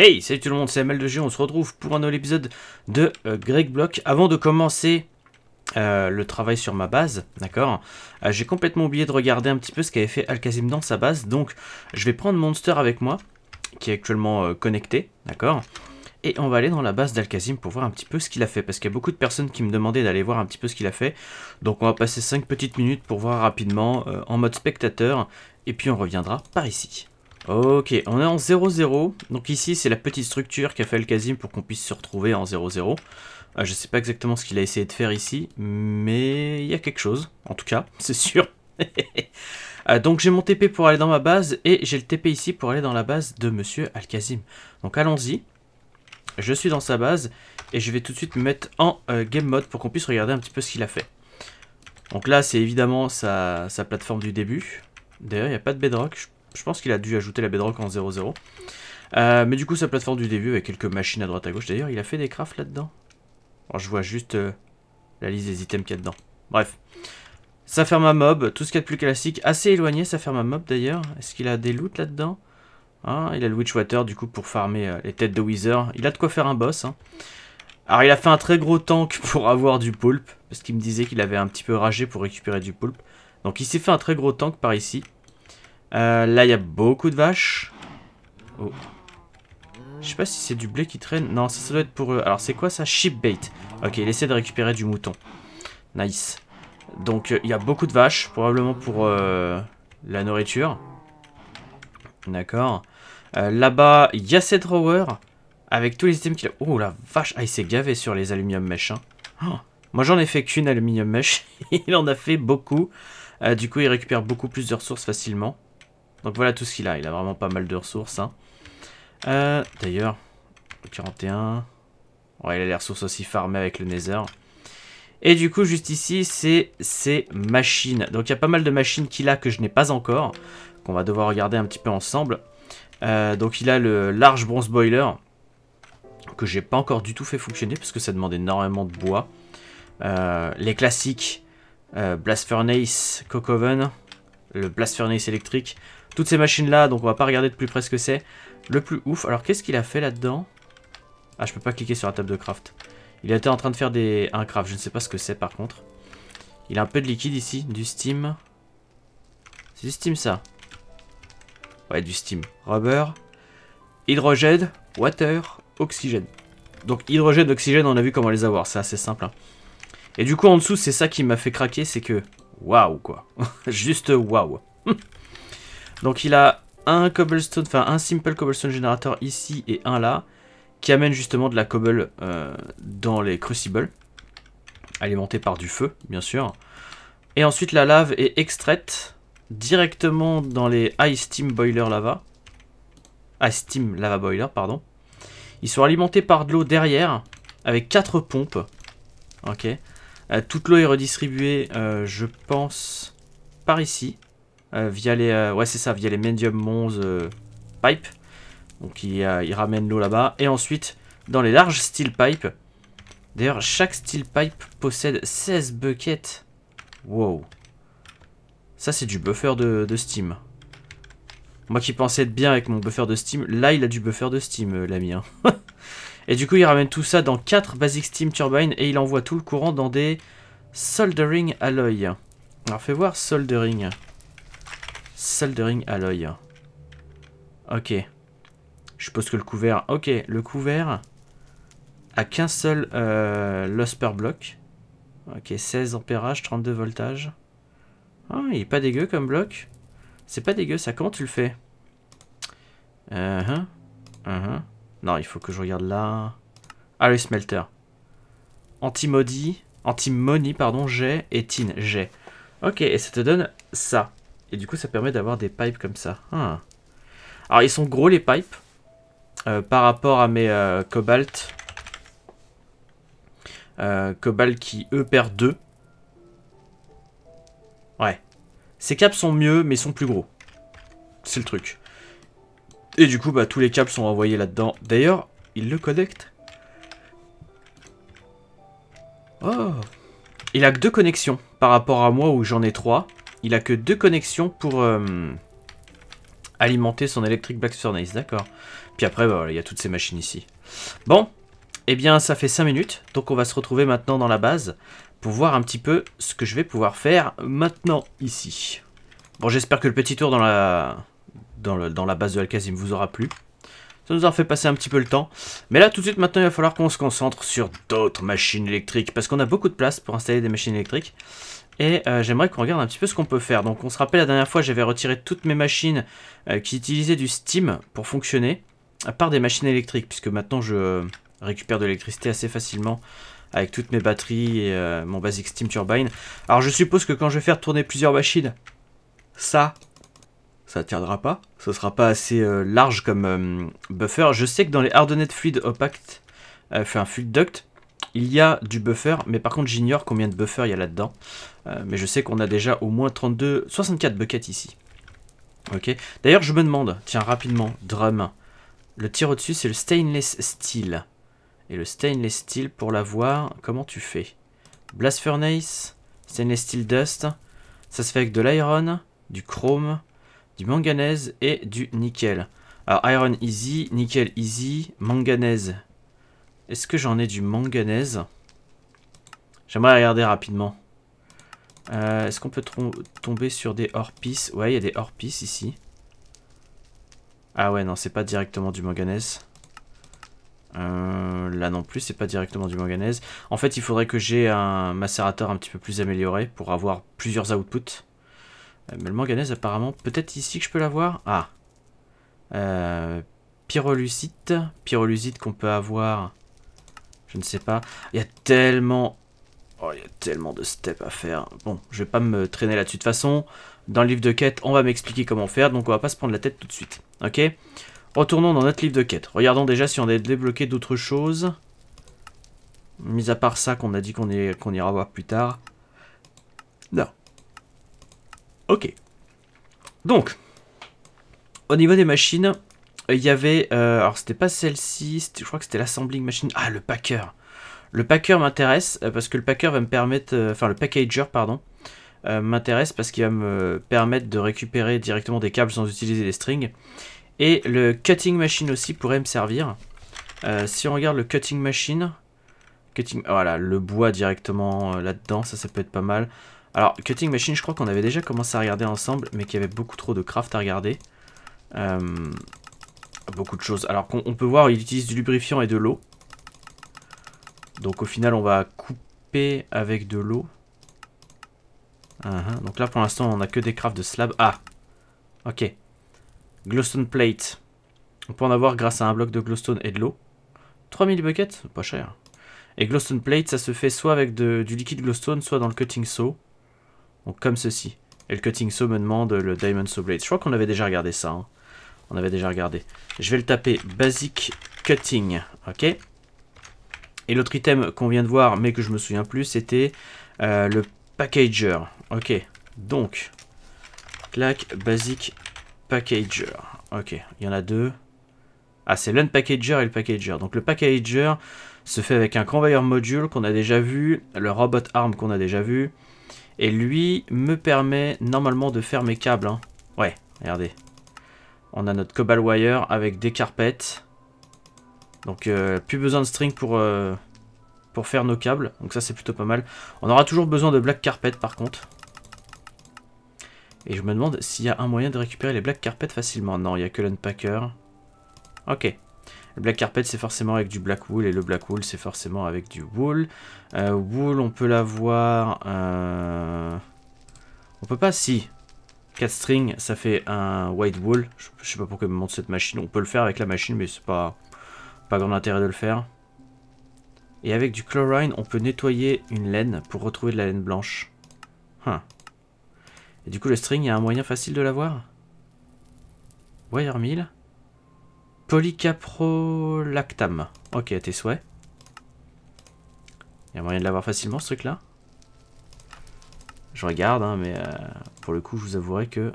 Hey, salut tout le monde, c'est ML de G, on se retrouve pour un nouvel épisode de euh, Greg Block. Avant de commencer euh, le travail sur ma base, d'accord euh, J'ai complètement oublié de regarder un petit peu ce qu'avait fait Alkazim dans sa base, donc je vais prendre Monster avec moi, qui est actuellement connecté, d'accord et on va aller dans la base d'Alkazim pour voir un petit peu ce qu'il a fait, parce qu'il y a beaucoup de personnes qui me demandaient d'aller voir un petit peu ce qu'il a fait. Donc on va passer 5 petites minutes pour voir rapidement en mode spectateur, et puis on reviendra par ici. Ok, on est en 0-0. Donc ici, c'est la petite structure qu'a fait le Kazim pour qu'on puisse se retrouver en 0-0. Je ah, je sais pas exactement ce qu'il a essayé de faire ici, mais il y a quelque chose, en tout cas, c'est sûr. Ah, donc j'ai mon TP pour aller dans ma base, et j'ai le TP ici pour aller dans la base de Monsieur Al-Kazim. Donc allons-y. Je suis dans sa base, et je vais tout de suite me mettre en euh, game mode pour qu'on puisse regarder un petit peu ce qu'il a fait. Donc là, c'est évidemment sa, plateforme du début. D'ailleurs, il n'y a pas de bedrock, je je pense qu'il a dû ajouter la bedrock en 0-0. Euh, mais du coup, sa plateforme du début, avec quelques machines à droite à gauche. D'ailleurs, il a fait des crafts là-dedans. je vois juste euh, la liste des items qu'il y a dedans. Bref. Ça ferme un mob, tout ce qu'il y a de plus classique. Assez éloigné, ça ferme un mob d'ailleurs. Est-ce qu'il a des loots là-dedans hein, Il a le Witchwater, du coup, pour farmer euh, les têtes de Wither. Il a de quoi faire un boss. Hein. Alors, il a fait un très gros tank pour avoir du poulpe. Parce qu'il me disait qu'il avait un petit peu ragé pour récupérer du poulpe. Donc, il s'est fait un très gros tank par ici. Euh, là, il y a beaucoup de vaches. Oh. Je sais pas si c'est du blé qui traîne. Non, ça, doit être pour eux. Alors, c'est quoi ça Sheep bait. Ok, il essaie de récupérer du mouton. Nice. Donc, euh, il y a beaucoup de vaches, probablement pour euh, la nourriture. D'accord. Là-bas, il y a cette rower. Avec tous les items qu'il a... Oh la vache Ah, il s'est gavé sur les aluminium mesh. Hein. Oh, moi, j'en ai fait qu'une aluminium mesh. il en a fait beaucoup. du coup, il récupère beaucoup plus de ressources facilement. Donc voilà tout ce qu'il a. Il a vraiment pas mal de ressources. Hein. le euh, D'ailleurs, 41. Ouais, il a les ressources aussi farmées avec le Nether. Et du coup, juste ici, c'est ses machines. Donc il y a pas mal de machines qu'il a que je n'ai pas encore. Qu'on va devoir regarder un petit peu ensemble. Euh, donc il a le large bronze boiler. Que j'ai pas encore du tout fait fonctionner. Parce que ça demande énormément de bois. Euh, les classiques. Blast Furnace, Coke Oven. Le Blast Furnace électrique. Toutes ces machines-là, donc on va pas regarder de plus près ce que c'est. Le plus ouf, alors qu'est-ce qu'il a fait là-dedans Ah, je peux pas cliquer sur la table de craft. Il était en train de faire des... un craft, je ne sais pas ce que c'est par contre. Il a un peu de liquide ici, du steam. C'est du steam ça Ouais, du steam. Rubber, hydrogène, water, oxygène. Donc hydrogène, oxygène, on a vu comment les avoir, c'est assez simple. Hein. Et du coup en dessous, c'est ça qui m'a fait craquer, c'est que... Waouh quoi. Juste waouh. Donc il a un cobblestone, enfin un simple cobblestone générateur ici et un là, qui amène justement de la cobble euh, dans les crucibles, alimenté par du feu, bien sûr. Et ensuite la lave est extraite directement dans les high steam boiler lava. High steam lava boiler, pardon. Ils sont alimentés par de l'eau derrière, avec quatre pompes. Ok. Euh, toute l'eau est redistribuée, euh, je pense, par ici. Euh, via les... Euh, ouais, c'est ça, via les Medium Mons euh, Pipe. Donc il, ramène l'eau là-bas. Et ensuite, dans les larges Steel Pipe. D'ailleurs, chaque Steel Pipe possède 16 buckets. Wow. Ça, c'est du buffer de, Steam. Moi qui pensais être bien avec mon buffer de Steam, là, il a du buffer de Steam, l'ami. Hein. et du coup, il ramène tout ça dans 4 Basic Steam turbine et il envoie tout le courant dans des soldering alloy. Alors, fais voir soldering. Soldering alloy. Ok. Je suppose que le couvert... Ok, le couvert a qu'un seul euh, loss per bloc. Ok, 16 ampérage, 32 voltages. Ah, il est pas dégueu comme bloc. C'est pas dégueu, ça. Comment tu le fais uh -huh. Uh-huh. Non, il faut que je regarde là. Ah, le smelter. anti antimony, pardon, j'ai et tin, j'ai. Ok, et ça te donne ça. Et du coup, ça permet d'avoir des pipes comme ça. Ah. Alors, ils sont gros les pipes euh, par rapport à mes euh, cobalt. Euh, cobalt qui, eux, perdent deux. Ouais. Ces câbles sont mieux, mais sont plus gros. C'est le truc. Et du coup, bah, tous les câbles sont envoyés là-dedans. D'ailleurs, il le connecte. Oh Il a que deux connexions par rapport à moi où j'en ai trois. Il a que deux connexions pour euh, alimenter son électrique Black Furnace, d'accord. Puis après, bah, voilà, il y a toutes ces machines ici. Bon, eh bien ça fait 5 minutes, donc on va se retrouver maintenant dans la base pour voir un petit peu ce que je vais pouvoir faire maintenant ici. Bon, j'espère que le petit tour dans la, dans, dans la base de Alcazim vous aura plu. Ça nous a fait passer un petit peu le temps. Mais là, tout de suite, maintenant, il va falloir qu'on se concentre sur d'autres machines électriques. Parce qu'on a beaucoup de place pour installer des machines électriques. Et euh, j'aimerais qu'on regarde un petit peu ce qu'on peut faire. Donc on se rappelle la dernière fois, j'avais retiré toutes mes machines euh, qui utilisaient du Steam pour fonctionner, à part des machines électriques, puisque maintenant je récupère de l'électricité assez facilement avec toutes mes batteries et euh, mon basic Steam Turbine. Alors je suppose que quand je vais faire tourner plusieurs machines, ça, ça tiendra pas. Ça sera pas assez large comme buffer. Je sais que dans les Fluid Opact, fait un fluid duct, il y a du buffer, mais par contre j'ignore combien de buffer il y a là-dedans. Euh, mais je sais qu'on a déjà au moins 32, 64 buckets ici. Ok. D'ailleurs je me demande, tiens rapidement, drum. Le tir au-dessus c'est le stainless steel. Et le stainless steel pour l'avoir, comment tu fais Blast furnace, stainless steel dust. Ça se fait avec de l'iron, du chrome, du manganèse et du nickel. Alors iron easy, nickel easy, manganèse est-ce que j'en ai du manganèse J'aimerais regarder rapidement. Euh, est-ce qu'on peut tomber sur des orpices Ouais, il y a des orpices ici. Ah ouais, non, c'est pas directement du manganèse. Euh, là non plus, c'est pas directement du manganèse. En fait, il faudrait que j'ai un macérateur un petit peu plus amélioré pour avoir plusieurs outputs. Euh, mais le manganèse, apparemment, peut-être ici que je peux l'avoir Ah. Euh, Pyrolusite Pyrolucite qu'on peut avoir je ne sais pas. Il y a tellement... Oh, il y a tellement de steps à faire. Bon, je vais pas me traîner là-dessus. De toute façon, dans le livre de quête, on va m'expliquer comment faire, donc on va pas se prendre la tête tout de suite. Ok Retournons dans notre livre de quête. Regardons déjà si on a débloqué d'autres choses. Mis à part ça qu'on a dit qu'on ira voir plus tard. Non. Ok. Donc, au niveau des machines, euh, il y avait, euh, alors c'était pas celle-ci, je crois que c'était l'assembling machine. Ah, le packer. Le packer m'intéresse euh, parce que le packer va me permettre, enfin le packager, pardon, m'intéresse parce qu'il va me permettre de récupérer directement des câbles sans utiliser les strings. Et le cutting machine aussi pourrait me servir. si on regarde le cutting machine, cutting, voilà, le bois directement là-dedans, ça, ça peut être pas mal. Alors, cutting machine, je crois qu'on avait déjà commencé à regarder ensemble, mais qu'il y avait beaucoup trop de craft à regarder. Euh, beaucoup de choses. Alors qu'on peut voir, il utilise du lubrifiant et de l'eau. Donc au final, on va couper avec de l'eau. Uh-huh. Donc là, pour l'instant, on a que des crafts de slab. Ah Ok. Glowstone plate. On peut en avoir grâce à un bloc de glowstone et de l'eau. 3000 buckets Pas cher. Et glowstone plate, ça se fait soit avec du liquide glowstone, soit dans le cutting saw. Donc comme ceci. Et le cutting saw me demande le diamond saw blade. Je crois qu'on avait déjà regardé ça. Hein. On avait déjà regardé. Je vais le taper Basic Cutting. Ok. Et l'autre item qu'on vient de voir, mais que je me souviens plus, c'était euh, le Packager. Ok. Donc, clac, Basic Packager. Ok. Il y en a deux. Ah, c'est Packager » et le Packager. Donc le Packager se fait avec un conveyor module qu'on a déjà vu, le robot arm qu'on a déjà vu. Et lui me permet normalement de faire mes câbles. Hein. Ouais, regardez. On a notre cobalt wire avec des carpettes. Donc euh, plus besoin de string pour, euh, pour faire nos câbles. Donc ça c'est plutôt pas mal. On aura toujours besoin de black carpet par contre. Et je me demande s'il y a un moyen de récupérer les black carpet facilement. Non, il n'y a que l'unpacker. Ok. Le black carpet c'est forcément avec du black wool et le black wool c'est forcément avec du wool. Euh, wool on peut l'avoir... On peut pas si. 4 strings, ça fait un white wool Je, sais pas pourquoi il me montre cette machine. On peut le faire avec la machine, mais c'est pas, pas grand intérêt de le faire. Et avec du chlorine, on peut nettoyer une laine pour retrouver de la laine blanche. Hein. Et du coup, le string, il y a un moyen facile de l'avoir Wire mill. Polycaprolactam. Ok, à tes souhaits. Il y a moyen de l'avoir facilement, ce truc-là je regarde, hein, mais euh, pour le coup, je vous avouerai que...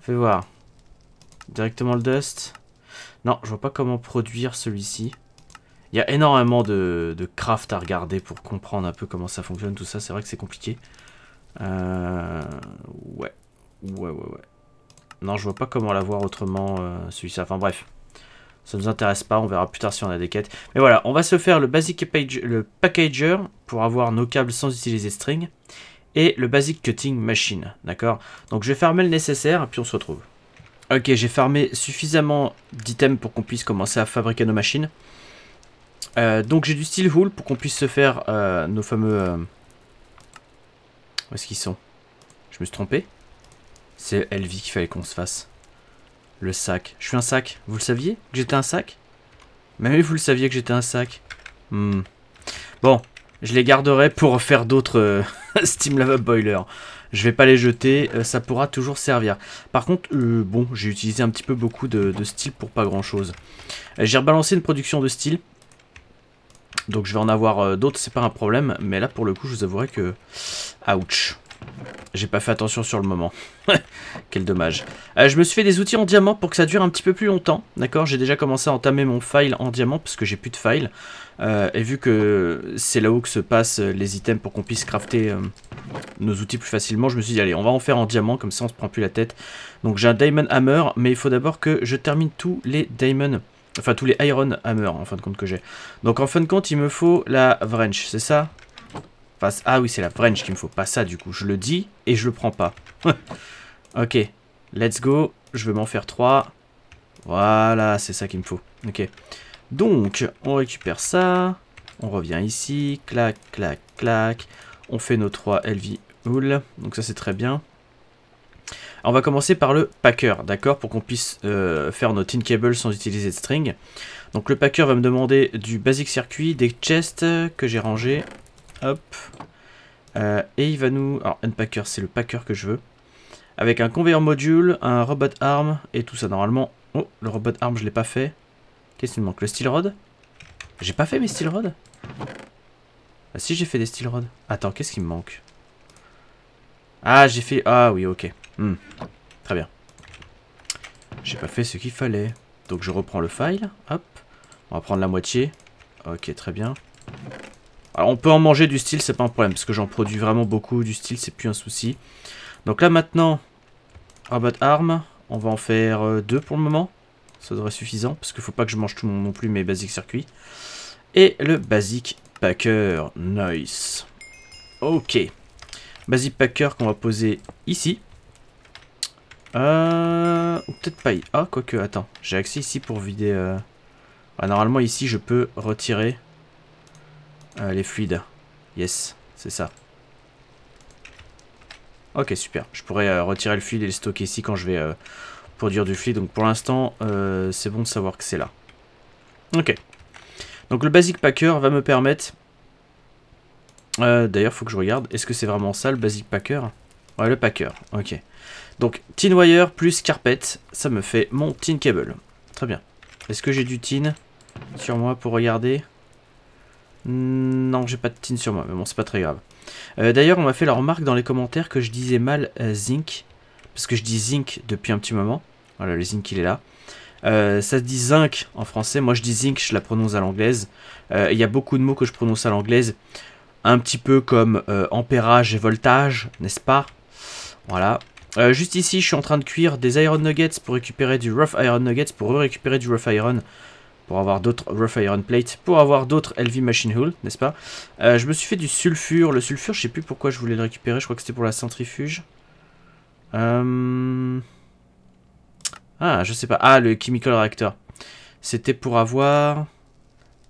Fais voir. Directement le dust. Non, je vois pas comment produire celui-ci. Il y a énormément de, craft à regarder pour comprendre un peu comment ça fonctionne, tout ça. C'est vrai que c'est compliqué. Euh, ouais. Ouais, ouais, ouais. Non, je vois pas comment l'avoir autrement, euh, celui-ci. Enfin, bref. Ça nous intéresse pas, on verra plus tard si on a des quêtes. Mais voilà, on va se faire le basic page, le packager pour avoir nos câbles sans utiliser string et le Basic Cutting Machine, d'accord Donc je vais fermer le nécessaire, puis on se retrouve. Ok, j'ai farmé suffisamment d'items pour qu'on puisse commencer à fabriquer nos machines. Euh, donc j'ai du steel wool pour qu'on puisse se faire euh, nos fameux... Euh, où est-ce qu'ils sont Je me suis trompé C'est Elvi qu'il fallait qu'on se fasse. Le sac. Je suis un sac. Vous le saviez que j'étais un sac Même vous le saviez que j'étais un sac. Hmm. Bon, je les garderai pour faire d'autres... Steam Lava Boiler. Je vais pas les jeter, euh, ça pourra toujours servir. Par contre, euh, bon, j'ai utilisé un petit peu beaucoup de, de style pour pas grand chose. Euh, j'ai rebalancé une production de style. Donc je vais en avoir d'autres, c'est pas un problème. Mais là, pour le coup, je vous avouerai que... Ouch. J'ai pas fait attention sur le moment. Quel dommage. Euh, je me suis fait des outils en diamant pour que ça dure un petit peu plus longtemps. D'accord J'ai déjà commencé à entamer mon file en diamant parce que j'ai plus de file. Euh, et vu que c'est là où que se passent les items pour qu'on puisse crafter euh, nos outils plus facilement, je me suis dit, allez, on va en faire en diamant, comme ça on se prend plus la tête. Donc j'ai un Diamond Hammer, mais il faut d'abord que je termine tous les Diamond... Enfin, tous les Iron Hammer, en fin de compte, que j'ai. Donc en fin de compte, il me faut la Wrench, c'est ça ah oui, c'est la French qu'il me faut. Pas ça, du coup. Je le dis et je le prends pas. ok. Let's go. Je vais m'en faire 3. Voilà, c'est ça qu'il me faut. Ok. Donc, on récupère ça. On revient ici. Clac, clac, clac. On fait nos 3 LV Hull. Donc ça, c'est très bien. on va commencer par le packer, d'accord Pour qu'on puisse euh, faire nos tin cables sans utiliser de string. Donc le packer va me demander du basic circuit, des chests que j'ai rangés. Hop. Euh, et il va nous... Alors, packer, c'est le packer que je veux. Avec un conveyor module, un robot arm et tout ça. Normalement... Oh, le robot arm, je l'ai pas fait. Qu'est-ce qu'il me manque Le steel rod J'ai pas fait mes steel rods ah, si, j'ai fait des steel rods. Attends, qu'est-ce qui me manque Ah, j'ai fait... Ah oui, ok. Hmm. Très bien. J'ai pas fait ce qu'il fallait. Donc je reprends le file. Hop. On va prendre la moitié. Ok, très bien. Alors on peut en manger du style, c'est pas un problème, parce que j'en produis vraiment beaucoup du style, c'est plus un souci. Donc là maintenant, robot arm, on va en faire euh, deux pour le moment. Ça devrait être suffisant, parce qu'il faut pas que je mange tout le monde non plus mes basic circuit Et le basic packer, nice. Ok. Basic packer qu'on va poser ici. Euh, ou peut-être pas. Ah, quoique, attends. J'ai accès ici pour vider... Euh, bah, normalement, ici, je peux retirer euh, les fluides. Yes, c'est ça. Ok, super. Je pourrais euh, retirer le fluide et le stocker ici quand je vais euh, produire du fluide. Donc pour l'instant, c'est bon de savoir que c'est là. Ok. Donc le Basic Packer va me permettre... D'ailleurs, faut que je regarde. Est-ce que c'est vraiment ça, le Basic Packer Ouais, le Packer. Ok. Donc, Tin Wire plus Carpet, ça me fait mon Tin Cable. Très bien. Est-ce que j'ai du Tin sur moi pour regarder Mm, non, j'ai pas de tin sur moi, mais bon, c'est pas très grave. Euh, d'ailleurs, on m'a fait la remarque dans les commentaires que je disais mal euh, zinc, parce que je dis zinc depuis un petit moment. Voilà, le zinc, il est là. Euh, ça se dit zinc en français, moi je dis zinc, je la prononce à l'anglaise. Il y a beaucoup de mots que je prononce à l'anglaise, un petit peu comme ampérage et voltage, n'est-ce pas Voilà. juste ici, je suis en train de cuire des iron nuggets pour récupérer du rough iron nuggets, pour récupérer du rough iron pour avoir d'autres Rough Iron Plate, pour avoir d'autres LV Machine Hull, n'est-ce pas euh, Je me suis fait du sulfure. Le sulfure, je sais plus pourquoi je voulais le récupérer. Je crois que c'était pour la centrifuge. Euh, ah, je sais pas. Ah, le Chemical Reactor. C'était pour avoir...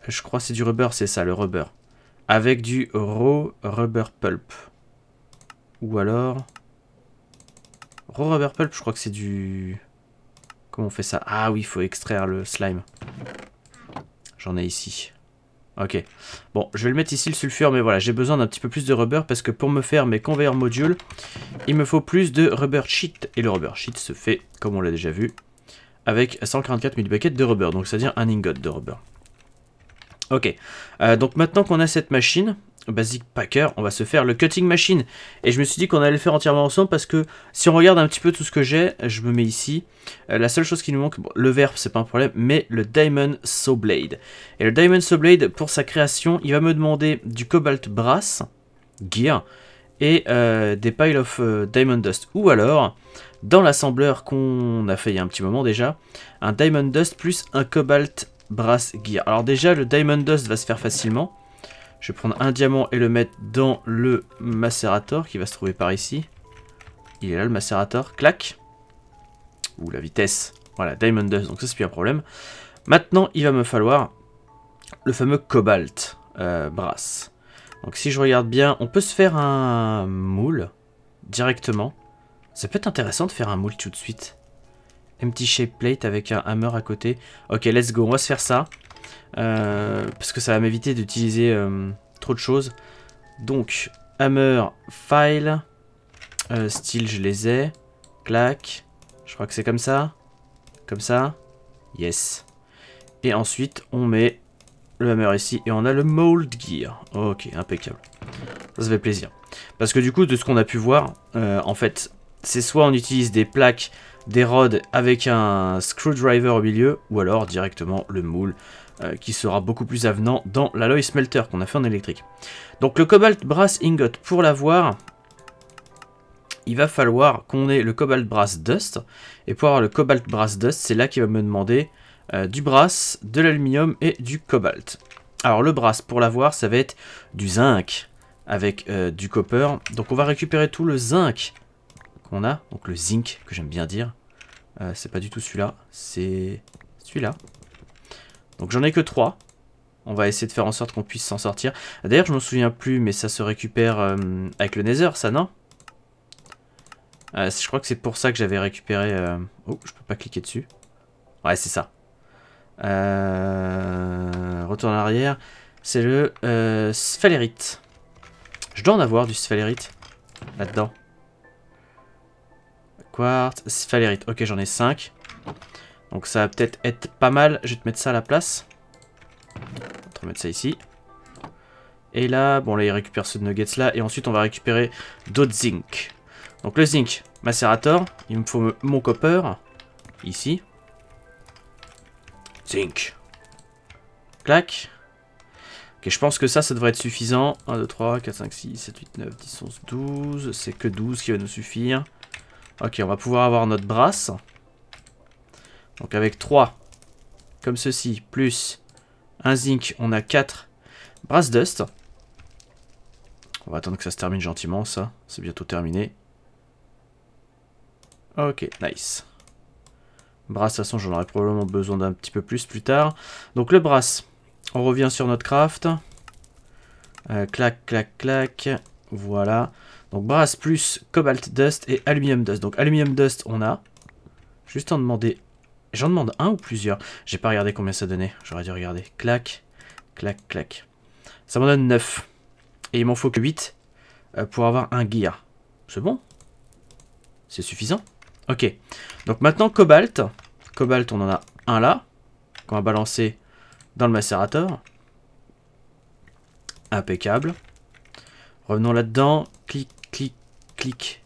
Je crois c'est du rubber, c'est ça, le rubber. Avec du raw rubber pulp. Ou alors... Raw rubber pulp, je crois que c'est du... Comment on fait ça Ah oui, il faut extraire le slime. J'en ai ici. Ok. Bon, je vais le mettre ici, le sulfure, mais voilà, j'ai besoin d'un petit peu plus de rubber parce que pour me faire mes conveyors modules, il me faut plus de rubber sheet. Et le rubber sheet se fait, comme on l'a déjà vu, avec 144 000 baquettes de rubber, donc c'est-à-dire un ingot de rubber. Ok, euh, donc maintenant qu'on a cette machine, Basic Packer, on va se faire le Cutting Machine. Et je me suis dit qu'on allait le faire entièrement ensemble parce que si on regarde un petit peu tout ce que j'ai, je me mets ici. Euh, la seule chose qui nous manque, le verbe c'est pas un problème, mais le Diamond Saw Blade. Et le Diamond Saw Blade, pour sa création, il va me demander du Cobalt Brass, Gear, et euh, des Pile of euh, Diamond Dust. Ou alors, dans l'assembleur qu'on a fait il y a un petit moment déjà, un Diamond Dust plus un Cobalt Brass Gear. Alors déjà, le Diamond Dust va se faire facilement. Je vais prendre un diamant et le mettre dans le macérator qui va se trouver par ici. Il est là le macérator. Clac. Ouh, la vitesse. Voilà, Diamond Dust, donc ça c'est plus un problème. Maintenant, il va me falloir le fameux cobalt euh, brass. Donc si je regarde bien, on peut se faire un moule directement. Ça peut être intéressant de faire un moule tout de suite. Empty shape plate avec un hammer à côté. Ok, let's go, on va se faire ça. Euh, parce que ça va m'éviter d'utiliser euh, trop de choses. Donc, hammer, file, euh, style, je les ai. Clac, je crois que c'est comme ça. Comme ça. Yes. Et ensuite, on met le hammer ici et on a le mold gear. Ok, impeccable. Ça, fait plaisir. Parce que du coup, de ce qu'on a pu voir, en fait, c'est soit on utilise des plaques, des rods avec un screwdriver au milieu, ou alors directement le moule euh, qui sera beaucoup plus avenant dans l'alloy smelter qu'on a fait en électrique. Donc le cobalt brass ingot, pour l'avoir, il va falloir qu'on ait le cobalt brass dust. Et pour avoir le cobalt brass dust, c'est là qu'il va me demander euh, du brass, de l'aluminium et du cobalt. Alors le brass, pour l'avoir, ça va être du zinc avec euh, du copper. Donc on va récupérer tout le zinc qu'on a, donc le zinc que j'aime bien dire. c'est pas du tout celui-là, c'est celui-là. Donc j'en ai que 3. On va essayer de faire en sorte qu'on puisse s'en sortir. D'ailleurs, je me souviens plus, mais ça se récupère euh, avec le Nether, ça, non euh, Je crois que c'est pour ça que j'avais récupéré... Euh, oh, je peux pas cliquer dessus. Ouais, c'est ça. Retour en arrière. C'est le sphalérite. Je dois en avoir du sphalérite là-dedans. Quartz, sphalérite. Ok, j'en ai 5. Donc ça va peut-être être pas mal. Je vais te mettre ça à la place. On va te remettre ça ici. Et là, bon là il récupère ce nuggets là. Et ensuite on va récupérer d'autres zinc. Donc le zinc, macérator. Il me faut mon copper. Ici. Zinc. Clac. Ok, je pense que ça, ça devrait être suffisant. 1, 2, 3, 4, 5, 6, 7, 8, 9, 10, 11, 12. C'est que 12 qui va nous suffire. Ok, on va pouvoir avoir notre brasse. Donc avec 3, comme ceci, plus un zinc, on a 4 brass dust. On va attendre que ça se termine gentiment, ça. C'est bientôt terminé. Ok, nice. Brass, de toute j'en aurais probablement besoin d'un petit peu plus plus tard. Donc le brass, on revient sur notre craft. Euh, clac, clac, clac. Voilà. Donc brass plus cobalt dust et aluminium dust. Donc aluminium dust, on a. Juste en demander J'en demande un ou plusieurs. J'ai pas regardé combien ça donnait. J'aurais dû regarder. Clac, clac, clac. Ça m'en donne 9. Et il m'en faut que 8 euh, pour avoir un gear. C'est bon C'est suffisant Ok. Donc maintenant, cobalt. Cobalt, on en a un là. Qu'on va balancer dans le macérateur. Impeccable. Revenons là-dedans. Clic, clic, clic.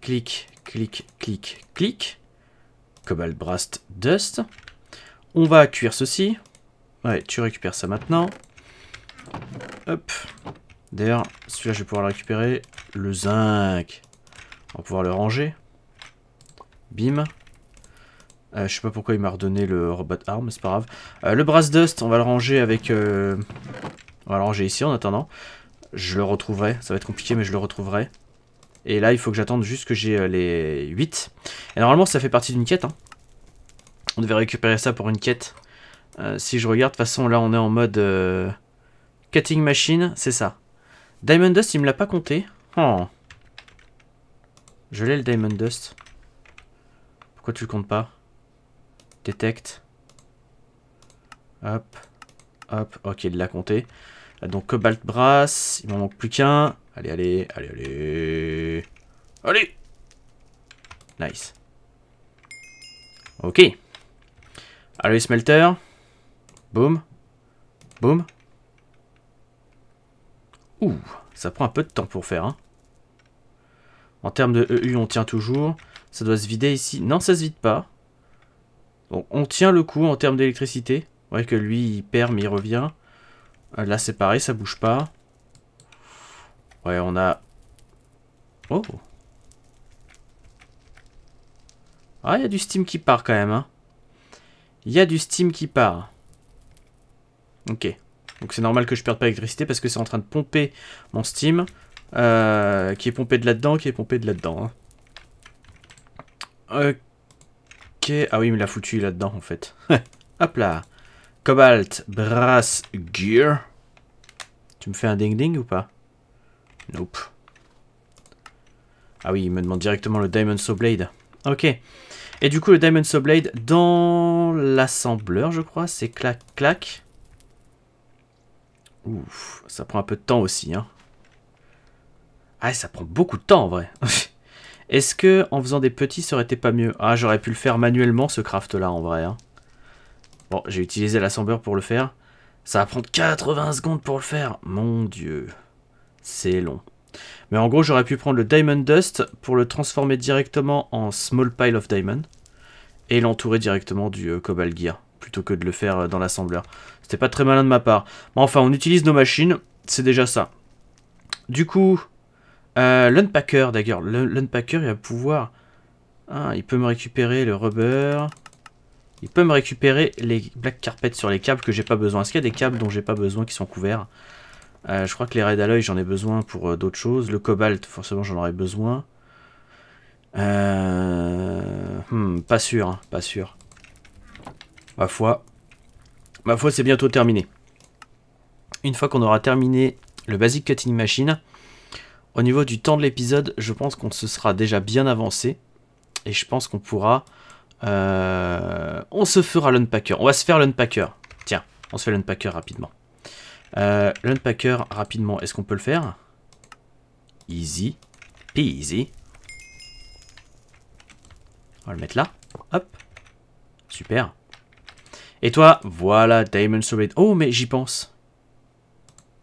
Clic, clic, clic, clic. Cobalt Brast Dust. On va cuire ceci. Ouais, tu récupères ça maintenant. Hop. D'ailleurs, celui-là, je vais pouvoir le récupérer. Le zinc. On va pouvoir le ranger. Bim. Euh, je sais pas pourquoi il m'a redonné le robot arm, c'est pas grave. Euh, le brass dust, on va le ranger avec... Euh... On va le ranger ici en attendant. Je le retrouverai. Ça va être compliqué, mais je le retrouverai. Et là, il faut que j'attende juste que j'ai euh, les 8. Et normalement, ça fait partie d'une quête. Hein. On devait récupérer ça pour une quête. Euh, si je regarde, de toute façon, là, on est en mode euh, cutting machine. C'est ça. Diamond Dust, il me l'a pas compté. Oh. Je l'ai, le Diamond Dust. Pourquoi tu le comptes pas Detect. Hop. Hop. Ok, il l'a compté. Donc Cobalt Brass, il m'en manque plus qu'un. Allez, allez, allez, allez. Allez Nice. Ok. Allez, smelter. Boum. Boum. Ouh, ça prend un peu de temps pour faire. Hein. En termes de EU, on tient toujours. Ça doit se vider ici. Non, ça se vide pas. on tient le coup en termes d'électricité. Vous que lui, il perd, mais il revient. Euh, là, c'est pareil, ça bouge pas. Ouais, on a... Oh Ah, il y a du Steam qui part quand même. Hein. Il y a du Steam qui part. Ok. Donc c'est normal que je perde pas l'électricité parce que c'est en train de pomper mon Steam. Euh, qui est pompé de là-dedans, qui est pompé de là-dedans. Hein. Ok. Ah oui, mais l'a foutu là-dedans en fait. Hop là. Cobalt Brass Gear. Tu me fais un ding-ding ou pas Nope. Ah oui, il me demande directement le Diamond Saw Blade. Ok. Et du coup, le Diamond Saw Blade dans l'assembleur, je crois. C'est clac, clac. Ouf, ça prend un peu de temps aussi. Hein. Ah, ça prend beaucoup de temps en vrai. Est-ce que en faisant des petits, ça aurait été pas mieux Ah, j'aurais pu le faire manuellement ce craft là en vrai. Hein. Bon, j'ai utilisé l'assembleur pour le faire. Ça va prendre 80 secondes pour le faire. Mon dieu. C'est long. Mais en gros, j'aurais pu prendre le Diamond Dust pour le transformer directement en Small Pile of Diamond et l'entourer directement du euh, Cobalt Gear plutôt que de le faire euh, dans l'assembleur. C'était pas très malin de ma part. Mais enfin, on utilise nos machines, c'est déjà ça. Du coup, euh, l'Unpacker d'ailleurs. L'Unpacker, il va pouvoir... Ah, il peut me récupérer le rubber, il peut me récupérer les black carpets sur les câbles que j'ai pas besoin. Est-ce qu'il y a des câbles dont j'ai pas besoin qui sont couverts euh, Je crois que les raids à j'en ai besoin pour euh, d'autres choses. Le cobalt, forcément, j'en aurais besoin. Euh... Hmm, pas sûr, hein, pas sûr. Ma foi. Ma foi, c'est bientôt terminé. Une fois qu'on aura terminé le Basic Cutting Machine, au niveau du temps de l'épisode, je pense qu'on se sera déjà bien avancé. Et je pense qu'on pourra euh, on se fera l'unpacker. On va se faire l'unpacker. Tiens, on se fait l'unpacker rapidement. Euh, l'unpacker rapidement, est-ce qu'on peut le faire Easy. Easy. On va le mettre là. Hop. Super. Et toi, voilà, Diamond Survey. Oh, mais j'y pense.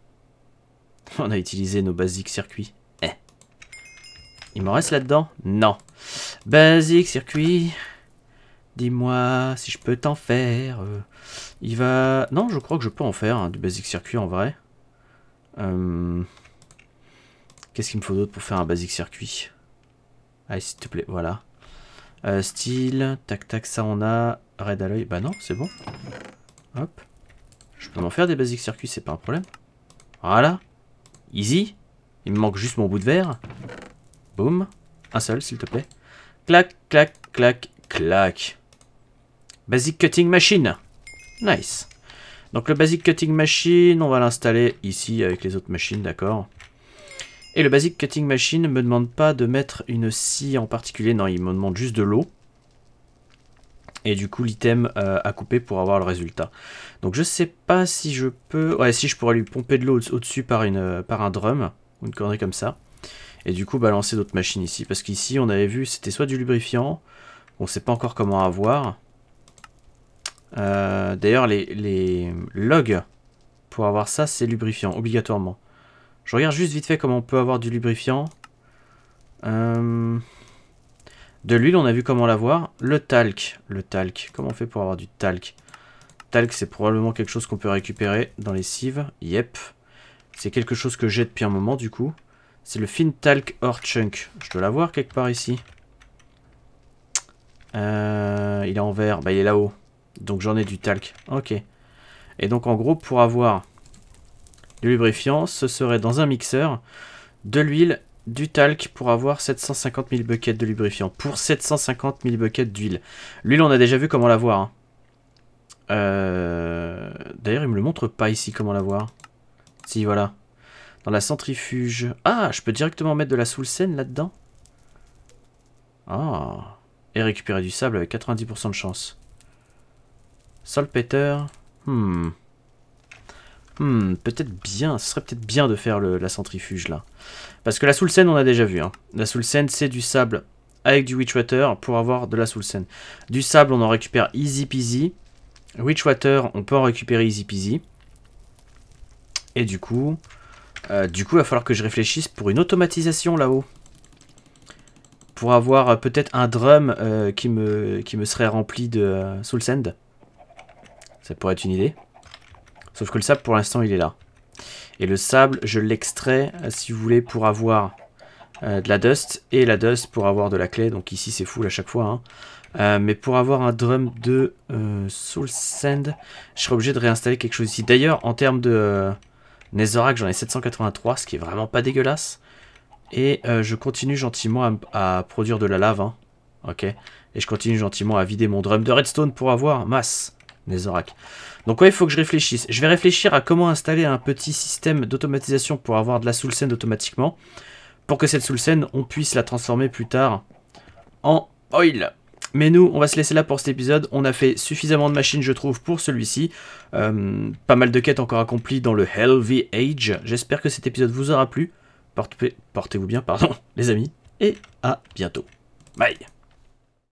On a utilisé nos basiques circuits. Eh. Il m'en reste là-dedans Non. Basiques circuit. Dis-moi si je peux t'en faire. Euh, il va... Non, je crois que je peux en faire, hein, du basic circuit en vrai. Euh, qu'est-ce qu'il me faut d'autre pour faire un basic circuit Allez, ah, s'il te plaît, voilà. Euh, style, tac tac, ça on a. Raid à l'œil, bah non, c'est bon. Hop. Je peux m'en faire des basic circuits, c'est pas un problème. Voilà. Easy. Il me manque juste mon bout de verre. Boom. Un seul, s'il te plaît. Clac, clac, clac, clac. Basic Cutting Machine. Nice. Donc le Basic Cutting Machine, on va l'installer ici avec les autres machines, d'accord. Et le Basic Cutting Machine ne me demande pas de mettre une scie en particulier, non, il me demande juste de l'eau. Et du coup l'item euh, à couper pour avoir le résultat. Donc je sais pas si je peux... Ouais, si je pourrais lui pomper de l'eau au-dessus par, une, par un drum, ou une connerie comme ça. Et du coup balancer d'autres machines ici, parce qu'ici on avait vu c'était soit du lubrifiant, on sait pas encore comment avoir euh, d'ailleurs, les, les, logs pour avoir ça, c'est lubrifiant, obligatoirement. Je regarde juste vite fait comment on peut avoir du lubrifiant. Euh, de l'huile, on a vu comment l'avoir. Le talc. Le talc. Comment on fait pour avoir du talc Talc, c'est probablement quelque chose qu'on peut récupérer dans les cives. Yep. C'est quelque chose que j'ai depuis un moment, du coup. C'est le fin talc or chunk. Je dois l'avoir quelque part ici. Euh, il est en vert. Bah, il est là-haut. Donc j'en ai du talc. Ok. Et donc en gros, pour avoir du lubrifiant, ce serait dans un mixeur de l'huile, du talc pour avoir 750 000 buckets de lubrifiant. Pour 750 000 buckets d'huile. L'huile, on a déjà vu comment l'avoir. voir. Hein. Euh, d'ailleurs, il me le montre pas ici comment l'avoir. Si, voilà. Dans la centrifuge. Ah, je peux directement mettre de la soulsen là-dedans Ah. Et récupérer du sable avec 90% de chance. Solpeter, Hmm. Hmm, peut-être bien, ce serait peut-être bien de faire la centrifuge là. Parce que la Soulsen, on a déjà vu. Hein. La Soulsen, c'est du sable avec du Witchwater pour avoir de la Soulsen. Du sable, on en récupère easy peasy. Witchwater, on peut en récupérer easy peasy. Et du coup, euh, du coup, il va falloir que je réfléchisse pour une automatisation là-haut. Pour avoir euh, peut-être un drum euh, qui, me, qui me serait rempli de Soulsend. Ça pourrait être une idée. Sauf que le sable, pour l'instant, il est là. Et le sable, je l'extrais, euh, si vous voulez, pour avoir euh, de la dust. Et la dust pour avoir de la clé. Donc ici, c'est full à chaque fois. Hein. Euh, mais pour avoir un drum de Soul Sand, je serai obligé de réinstaller quelque chose ici. D'ailleurs, en termes de Netherrack, j'en ai 783, ce qui est vraiment pas dégueulasse. Et je continue gentiment à, produire de la lave. Hein. Ok Et je continue gentiment à vider mon drum de redstone pour avoir masse les oracles. Donc ouais, il faut que je réfléchisse. Je vais réfléchir à comment installer un petit système d'automatisation pour avoir de la soul scène automatiquement, pour que cette soul scène, on puisse la transformer plus tard en oil. Mais nous, on va se laisser là pour cet épisode. On a fait suffisamment de machines, je trouve, pour celui-ci. Euh, pas mal de quêtes encore accomplies dans le V Age. J'espère que cet épisode vous aura plu. Portez-vous bien, pardon, les amis. Et à bientôt. Bye